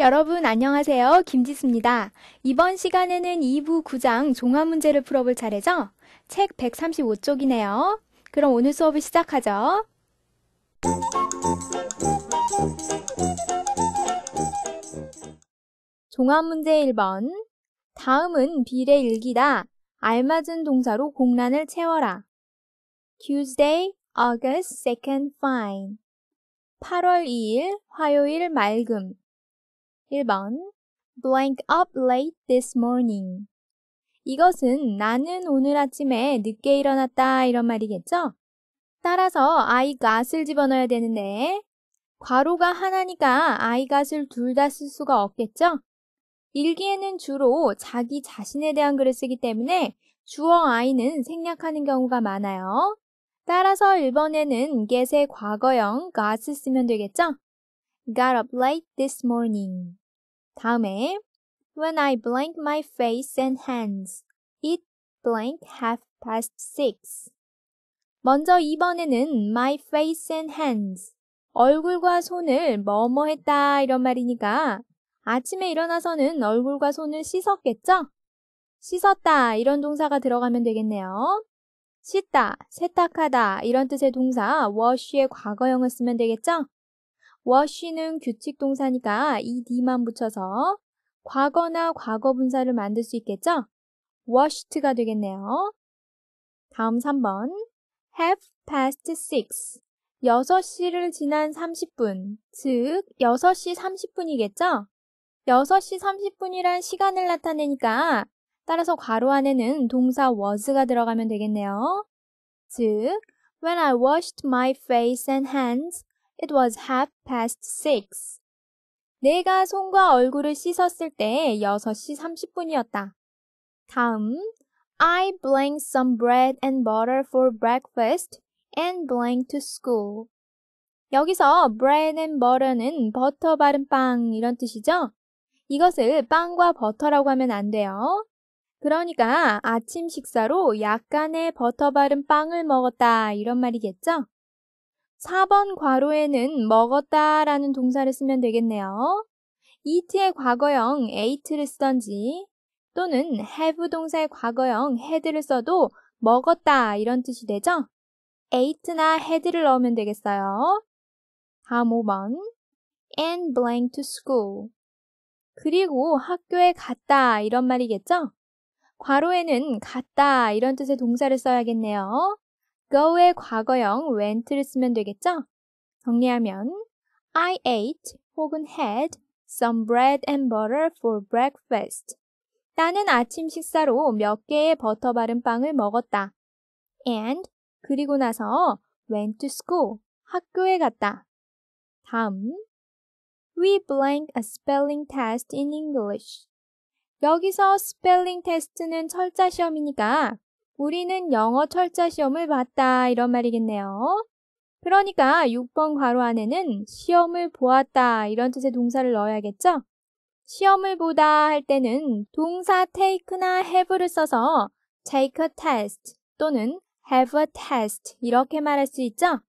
여러분 안녕하세요. 김지수입니다. 이번 시간에는 2부 9장 종합 문제를 풀어볼 차례죠? 책 135쪽이네요. 그럼 오늘 수업을 시작하죠. 종합 문제 1번. 다음은 비례 일기다. 알맞은 동사로 공란을 채워라. Tuesday, August 2nd, fine. 8월 2일 화요일 맑음. 1번 blank up late this morning. 이것은 나는 오늘 아침에 늦게 일어났다 이런 말이겠죠? 따라서 I got을 집어넣어야 되는데 괄호가 하나니까 I got을 둘 다 쓸 수가 없겠죠? 일기에는 주로 자기 자신에 대한 글을 쓰기 때문에 주어 I는 생략하는 경우가 많아요. 따라서 1번에는 get의 과거형 g o t 쓰면 되겠죠? got up late this morning. 다음에 When I blank my face and hands, it blank half past six. 먼저 이번에는 my face and hands. 얼굴과 손을 뭐뭐 했다 이런 말이니까 아침에 일어나서는 얼굴과 손을 씻었겠죠? 씻었다 이런 동사가 들어가면 되겠네요. 씻다, 세탁하다 이런 뜻의 동사 wash의 과거형을 쓰면 되겠죠? 워 a 는 규칙 동사니까 이 d만 붙여서 과거나 과거 분사를 만들 수 있겠죠? washed가 되겠네요. 다음 3번. have past 6. 6시를 지난 30분, 즉 6시 30분이겠죠? 6시 30분이란 시간을 나타내니까 따라서 괄호 안에는 동사 was가 들어가면 되겠네요. 즉, when I washed my face and hands It was half past six. 내가 손과 얼굴을 씻었을 때 6시 30분이었다. 다음, I blanked some bread and butter for breakfast and blanked to school. 여기서 bread and butter는 버터 바른 빵 이런 뜻이죠? 이것을 빵과 버터라고 하면 안 돼요. 그러니까 아침 식사로 약간의 버터 바른 빵을 먹었다 이런 말이겠죠? 4번 괄호에는 먹었다 라는 동사를 쓰면 되겠네요. eat의 과거형 ate를 쓰던지 또는 have 동사의 과거형 had를 써도 먹었다 이런 뜻이 되죠? ate나 had를 넣으면 되겠어요. 다음 5번 and blank to school 그리고 학교에 갔다 이런 말이겠죠? 괄호에는 갔다 이런 뜻의 동사를 써야겠네요. go의 과거형 went를 쓰면 되겠죠? 정리하면 I ate 혹은 had some bread and butter for breakfast. 나는 아침 식사로 몇 개의 버터 바른 빵을 먹었다. and 그리고 나서 went to school 학교에 갔다. 다음 We blank a spelling test in English. 여기서 스펠링 테스트는 철자 시험이니까 우리는 영어 철자 시험을 봤다 이런 말이겠네요. 그러니까 6번 괄호 안에는 시험을 보았다 이런 뜻의 동사를 넣어야겠죠? 시험을 보다 할 때는 동사 take나 have를 써서 take a test 또는 have a test 이렇게 말할 수 있죠?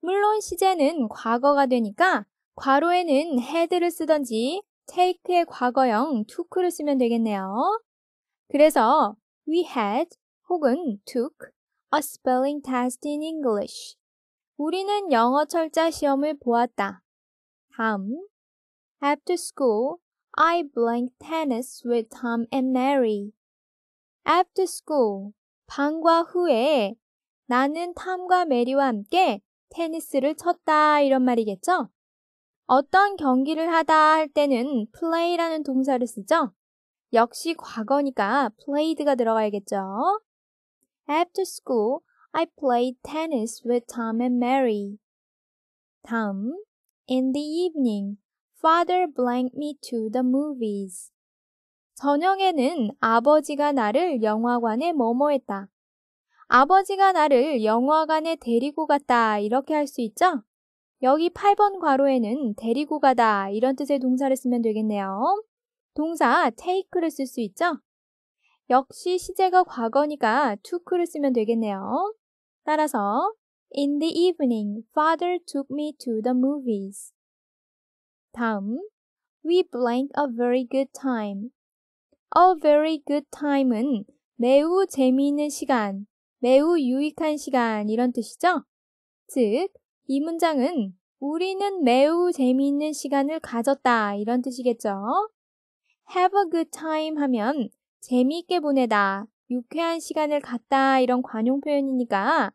물론 시제는 과거가 되니까 괄호에는 head를 쓰던지 take의 과거형 took를 쓰면 되겠네요. 그래서 we had 혹은 took a spelling test in English. 우리는 영어 철자 시험을 보았다. 다음 After school, I blank tennis with Tom and Mary. After school, 방과 후에 나는 탐과 메리와 함께 테니스를 쳤다 이런 말이겠죠? 어떤 경기를 하다 할 때는 play라는 동사를 쓰죠? 역시 과거니까 played가 들어가야겠죠? After school, I played tennis with Tom and Mary. 다음, in the evening, father blanked me to the movies. 저녁에는 아버지가 나를 영화관에 뭐 뭐했다. 아버지가 나를 영화관에 데리고 갔다 이렇게 할 수 있죠? 여기 8번 괄호에는 데리고 가다 이런 뜻의 동사를 쓰면 되겠네요. 동사 take를 쓸 수 있죠? 역시 시제가 과거니까 t o o 를 쓰면 되겠네요. 따라서 In the evening, father took me to the movies. 다음 We blank a very good time. A very good time은 매우 재미있는 시간, 매우 유익한 시간 이런 뜻이죠. 즉, 이 문장은 우리는 매우 재미있는 시간을 가졌다 이런 뜻이겠죠. have a good time 하면 재미있게 보내다, 유쾌한 시간을 갖다 이런 관용 표현이니까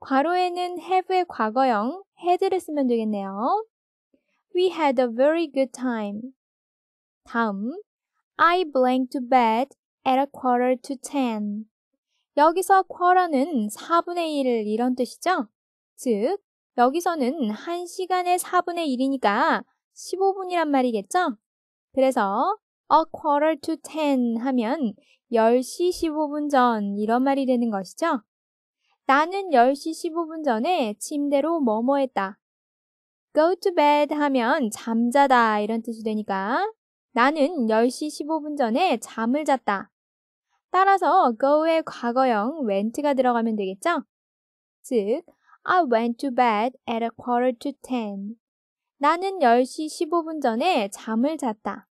괄호에는 have의 과거형 had를 쓰면 되겠네요. We had a very good time. 다음, I blank to bed at a quarter to ten. 여기서 quarter는 4분의 1 이런 뜻이죠. 즉, 여기서는 1시간의 4분의 1이니까 15분이란 말이겠죠? 그래서 a quarter to ten 하면 10시 15분 전 이런 말이 되는 것이죠. 나는 10시 15분 전에 침대로 뭐뭐 했다. go to bed 하면 잠자다 이런 뜻이 되니까 나는 10시 15분 전에 잠을 잤다. 따라서 go의 과거형 went가 들어가면 되겠죠? 즉, I went to bed at a quarter to ten. 나는 10시 15분 전에 잠을 잤다.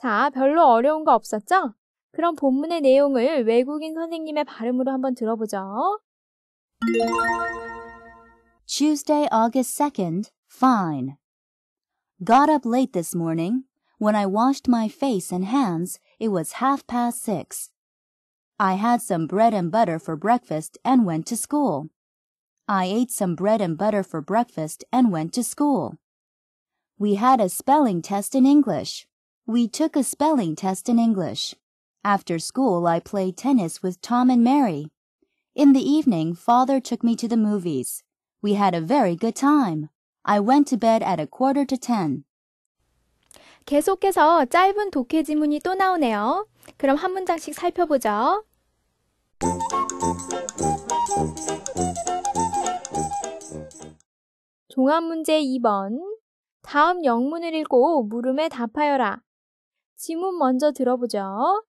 자, 별로 어려운 거 없었죠? 그럼 본문의 내용을 외국인 선생님의 발음으로 한번 들어보죠. Tuesday, August 2nd, fine. Got up late this morning. When I washed my face and hands, it was half past six. I had some bread and butter for breakfast and went to school. I ate some bread and butter for breakfast and went to school. We had a spelling test in English. We took a spelling test in English. After school, I played tennis with Tom and Mary. In the evening, father took me to the movies. We had a very good time. I went to bed at a quarter to ten. 계속해서 짧은 독해 지문이 또 나오네요. 그럼 한 문장씩 살펴보죠. 종합 문제 2번. 다음 영문을 읽고 물음에 답하여라. 지문 먼저 들어보죠.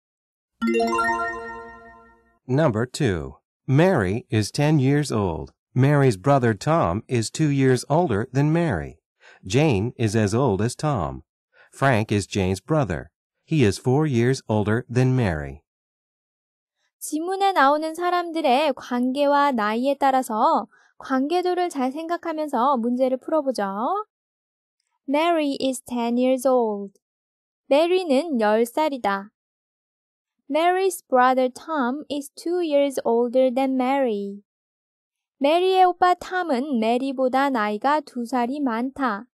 Number 2. Mary is 10 years old. Mary's brother Tom is 2 years older than Mary. Jane is as old as Tom. Frank is Jane's brother. He is 4 years older than Mary. 지문에 나오는 사람들의 관계와 나이에 따라서 관계도를 잘 생각하면서 문제를 풀어보죠. Mary is 10 years old. 메리는 10살이다. Mary's brother Tom is two years older than Mary. 메리의 오빠 탐은 메리보다 나이가 두 살이 많다.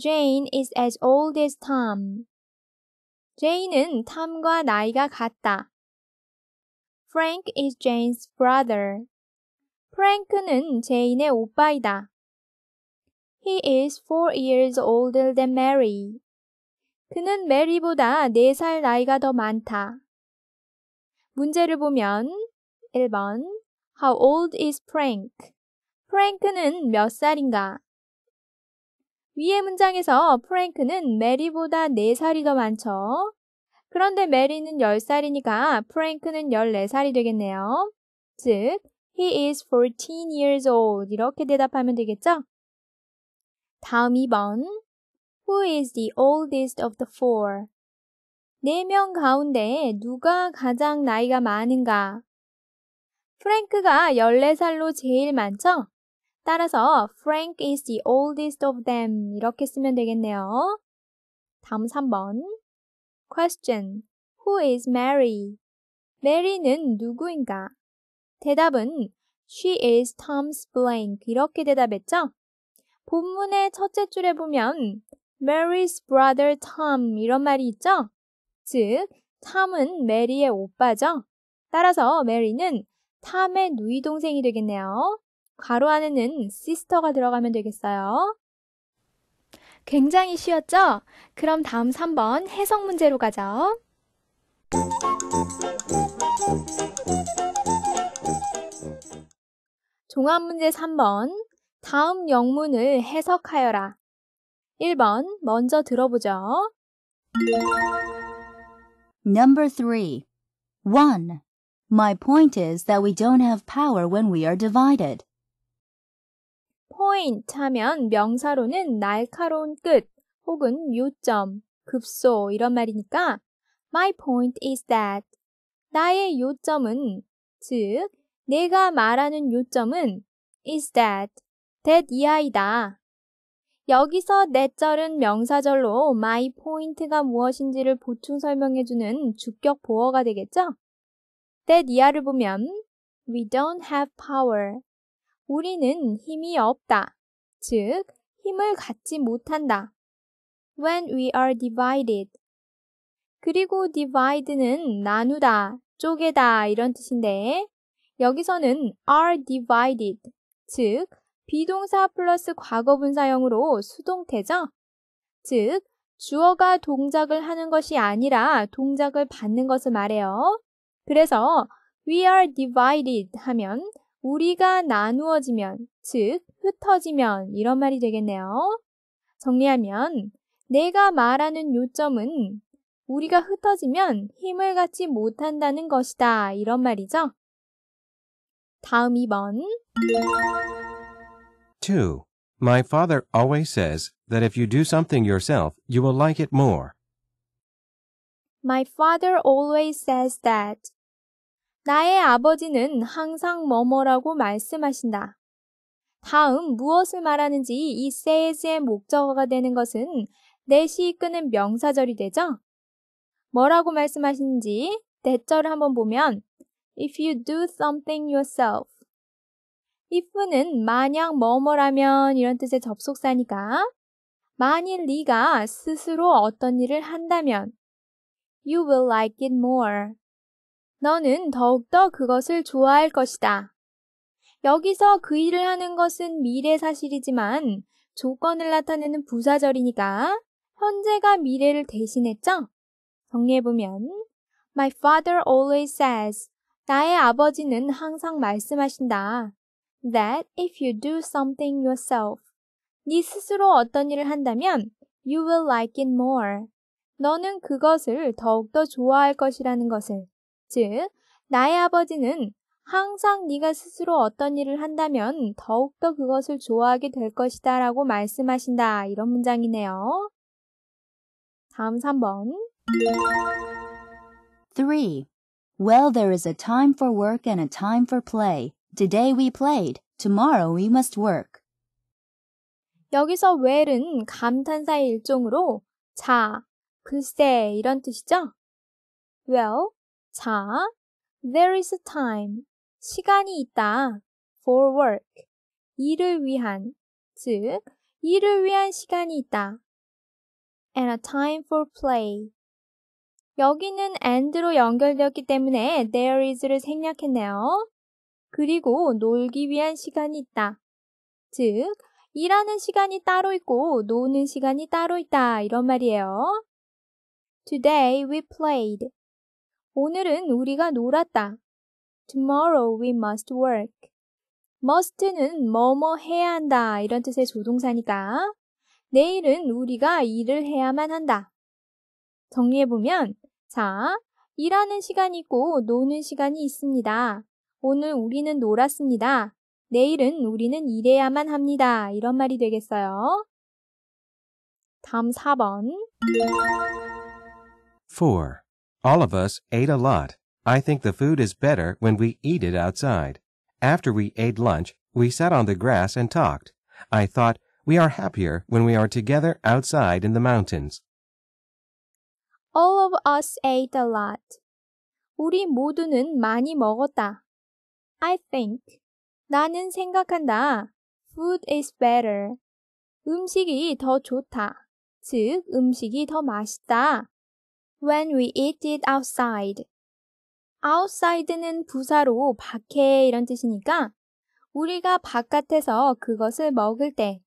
Jane is as old as Tom. 제인은 탐과 나이가 같다. Frank is Jane's brother. 프랭크는 제인의 오빠이다. He is four years older than Mary. 그는 메리보다 4살 나이가 더 많다. 문제를 보면 1번 How old is Frank? 프랭크는 몇 살인가? 위의 문장에서 프랭크는 메리보다 4살이 더 많죠. 그런데 메리는 10살이니까 프랭크는 14살이 되겠네요. 즉, he is 14 years old 이렇게 대답하면 되겠죠? 다음 2번 Who is the oldest of the four? 네 명 가운데 누가 가장 나이가 많은가? 프랭크가 14살로 제일 많죠? 따라서 Frank is the oldest of them 이렇게 쓰면 되겠네요. 다음 3번. Question. Who is Mary? 메리는 누구인가? 대답은 She is Tom's blank 이렇게 대답했죠? 본문의 첫째 줄에 보면 Mary's brother Tom 이런 말이 있죠? 즉, t o m 은 메리의 오빠죠. 따라서 메리는 t o m 의 누이 동생이 되겠네요. 괄호 안에는 s s i t e r 가 들어가면 되겠어요. 굉장히 쉬웠죠? 그럼 다음 3번 해석 문제로 가죠. 종합 문제 3번. 다음 영문을 해석하여라. 1번 먼저 들어보죠. Number 3. 1. My point is that we don't have power when we are divided. point 하면 명사로는 날카로운 끝 혹은 요점, 급소 이런 말이니까 my point is that 나의 요점은 즉 내가 말하는 요점은 is that that 이하이다 여기서 내절은 명사절로 my 포인트가 무엇인지를 보충 설명해주는 주격 보어가 되겠죠? t h a 이하를 보면 we don't have power. 우리는 힘이 없다. 즉, 힘을 갖지 못한다. when we are divided. 그리고 divide는 나누다, 쪼개다 이런 뜻인데 여기서는 are divided, 즉 비동사 플러스 과거 분사형으로 수동태죠. 즉, 주어가 동작을 하는 것이 아니라 동작을 받는 것을 말해요. 그래서 we are divided 하면 우리가 나누어지면, 즉, 흩어지면 이런 말이 되겠네요. 정리하면 내가 말하는 요점은 우리가 흩어지면 힘을 갖지 못한다는 것이다. 이런 말이죠. 다음 2번. 2. My father always says that if you do something yourself, you will like it more. My father always says that. 나의 아버지는 항상 뭐뭐라고 말씀하신다. 다음 무엇을 말하는지 이 says의 목적어가 되는 것은 내시 이끄는 명사절이 되죠? 뭐라고 말씀하시는지 대절을 한번 보면 If you do something yourself if는 만약 뭐뭐라면 이런 뜻의 접속사니까 만일 네가 스스로 어떤 일을 한다면 you will like it more. 너는 더욱더 그것을 좋아할 것이다. 여기서 그 일을 하는 것은 미래 사실이지만 조건을 나타내는 부사절이니까 현재가 미래를 대신했죠? 정리해보면 My father always says 나의 아버지는 항상 말씀하신다. that if you do something yourself. 네 스스로 어떤 일을 한다면 you will like it more. 너는 그것을 더욱더 좋아할 것이라는 것을. 즉, 나의 아버지는 항상 네가 스스로 어떤 일을 한다면 더욱더 그것을 좋아하게 될 것이다 라고 말씀하신다. 이런 문장이네요. 다음 3번. 3. Well, there is a time for work and a time for play. Today we played. Tomorrow we must work. 여기서 where는 감탄사의 일종으로 자, 글쎄 이런 뜻이죠. Well, 자, there is a time. 시간이 있다. for work. 일을 위한, 즉, 일을 위한 시간이 있다. and a time for play. 여기는 and로 연결되었기 때문에 there is를 생략했네요. 그리고 놀기 위한 시간이 있다. 즉, 일하는 시간이 따로 있고 노는 시간이 따로 있다. 이런 말이에요. Today we played. 오늘은 우리가 놀았다. Tomorrow we must work. must는 뭐뭐 해야 한다. 이런 뜻의 조동사니까. 내일은 우리가 일을 해야만 한다. 정리해보면, 자, 일하는 시간이 있고 노는 시간이 있습니다. 오늘 우리는 놀았습니다. 내일은 우리는 일해야만 합니다. 이런 말이 되겠어요. 다음 4번. 4. All of us ate a lot. I think the food is better when we eat it outside. After we ate lunch, we sat on the grass and talked. I thought we are happier when we are together outside in the mountains. All of us ate a lot. 우리 모두는 많이 먹었다. I think. 나는 생각한다. Food is better. 음식이 더 좋다. 즉, 음식이 더 맛있다. When we eat it outside. outside는 부사로 밖에 이런 뜻이니까 우리가 바깥에서 그것을 먹을 때,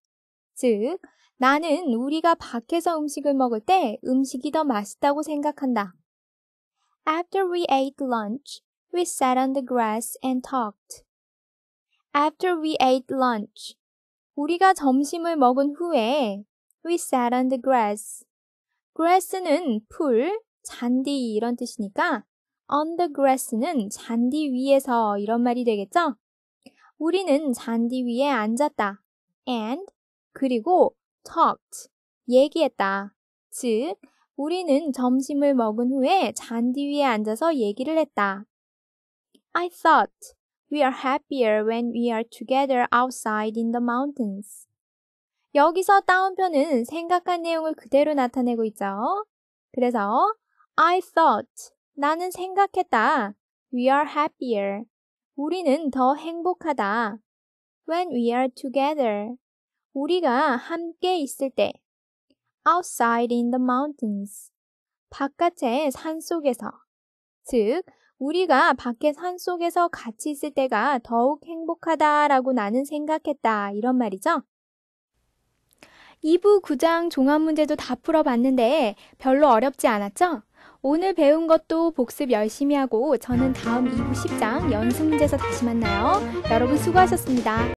즉, 나는 우리가 밖에서 음식을 먹을 때 음식이 더 맛있다고 생각한다. After we ate lunch, we sat on the grass and talked. After we ate lunch, 우리가 점심을 먹은 후에 we sat on the grass. grass는 풀, 잔디 이런 뜻이니까 on the grass는 잔디 위에서 이런 말이 되겠죠? 우리는 잔디 위에 앉았다. and 그리고 talked 얘기했다. 즉 우리는 점심을 먹은 후에 잔디 위에 앉아서 얘기를 했다. I thought, we are happier when we are together outside in the mountains. 여기서 따옴표는 생각한 내용을 그대로 나타내고 있죠. 그래서 I thought, 나는 생각했다. We are happier. 우리는 더 행복하다. When we are together. 우리가 함께 있을 때. Outside in the mountains. 바깥의 산 속에서. 즉, 우리가 밖에 산 속에서 같이 있을 때가 더욱 행복하다라고 나는 생각했다. 이런 말이죠. 2부 9장 종합 문제도 다 풀어봤는데 별로 어렵지 않았죠? 오늘 배운 것도 복습 열심히 하고 저는 다음 2부 10장 연습 문제에서 다시 만나요. 여러분 수고하셨습니다.